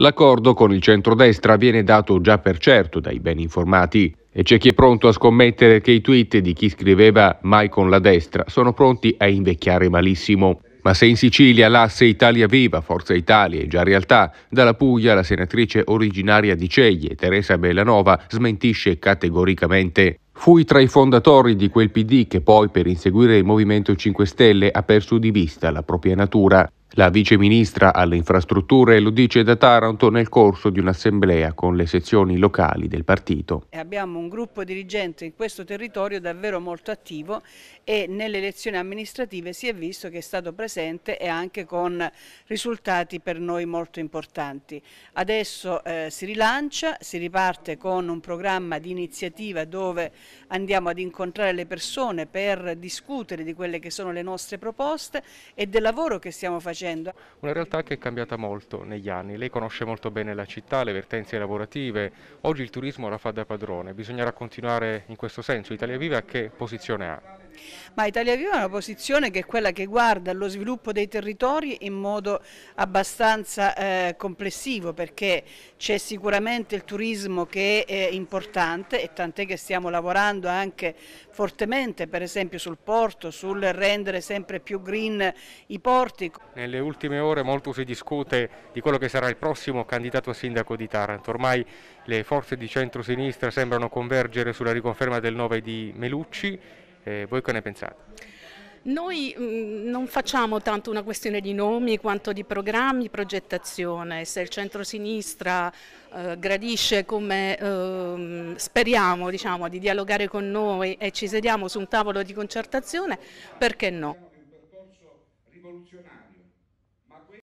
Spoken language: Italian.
L'accordo con il centrodestra viene dato già per certo dai ben informati e c'è chi è pronto a scommettere che i tweet di chi scriveva mai con la destra sono pronti a invecchiare malissimo. Ma se in Sicilia l'asse Italia Viva, Forza Italia è già realtà, dalla Puglia la senatrice originaria di Ceglie, Teresa Bellanova, smentisce categoricamente. Fui tra i fondatori di quel PD che poi per inseguire il Movimento 5 Stelle ha perso di vista la propria natura. La viceministra alle infrastrutture lo dice da Taranto nel corso di un'assemblea con le sezioni locali del partito. Abbiamo un gruppo dirigente in questo territorio davvero molto attivo e nelle elezioni amministrative si è visto che è stato presente e anche con risultati per noi molto importanti. Adesso eh, si rilancia, si riparte con un programma di iniziativa dove andiamo ad incontrare le persone per discutere di quelle che sono le nostre proposte e del lavoro che stiamo facendo facendo. Una realtà che è cambiata molto negli anni, lei conosce molto bene la città, le vertenze lavorative, oggi il turismo la fa da padrone, bisognerà continuare in questo senso, Italia Viva che posizione ha? Ma Italia Viva è una posizione che è quella che guarda allo sviluppo dei territori in modo abbastanza eh, complessivo perché c'è sicuramente il turismo che è eh, importante e tant'è che stiamo lavorando anche fortemente per esempio sul porto, sul rendere sempre più green i porti. Nelle ultime ore molto si discute di quello che sarà il prossimo candidato a sindaco di Taranto. Ormai le forze di centrosinistra sembrano convergere sulla riconferma del 9 di Melucci eh, voi cosa ne pensate? Noi mh, mm, non facciamo tanto una questione di nomi quanto di programmi, progettazione. Se il centro-sinistra eh, gradisce come eh, speriamo diciamo, di dialogare con noi e ci sediamo su un tavolo di concertazione, perché no?